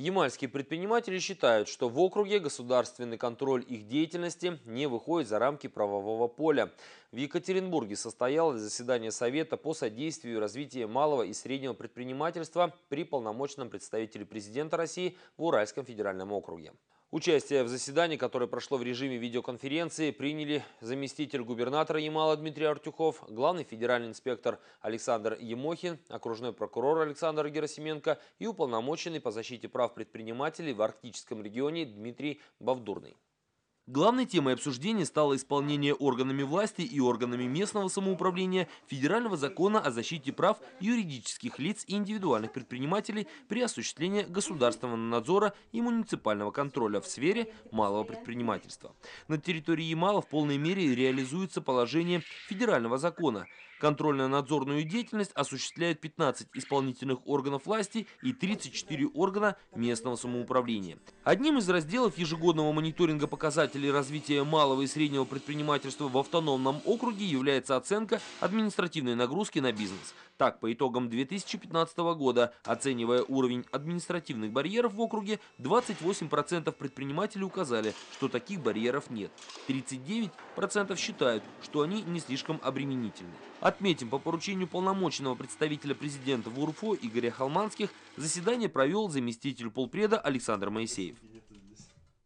Ямальские предприниматели считают, что в округе государственный контроль их деятельности не выходит за рамки правового поля. В Екатеринбурге состоялось заседание Совета по содействию развития малого и среднего предпринимательства при полномочном представителе президента России в Уральском федеральном округе. Участие в заседании, которое прошло в режиме видеоконференции, приняли заместитель губернатора Ямала Дмитрий Артюхов, главный федеральный инспектор Александр Емохин, окружной прокурор Александр Герасименко и уполномоченный по защите прав предпринимателей в арктическом регионе Дмитрий Бавдурный. Главной темой обсуждения стало исполнение органами власти и органами местного самоуправления Федерального закона о защите прав юридических лиц и индивидуальных предпринимателей при осуществлении государственного надзора и муниципального контроля в сфере малого предпринимательства. На территории Ямала в полной мере реализуется положение федерального закона. Контрольно-надзорную деятельность осуществляют 15 исполнительных органов власти и 34 органа местного самоуправления. Одним из разделов ежегодного мониторинга показателей показателей развития малого и среднего предпринимательства в автономном округе является оценка административной нагрузки на бизнес. Так, по итогам 2015 года, оценивая уровень административных барьеров в округе, 28% предпринимателей указали, что таких барьеров нет. 39% считают, что они не слишком обременительны. Отметим, по поручению полномоченного представителя президента в УРФО Игоря Холманских заседание провел заместитель полпреда Александр Моисеев.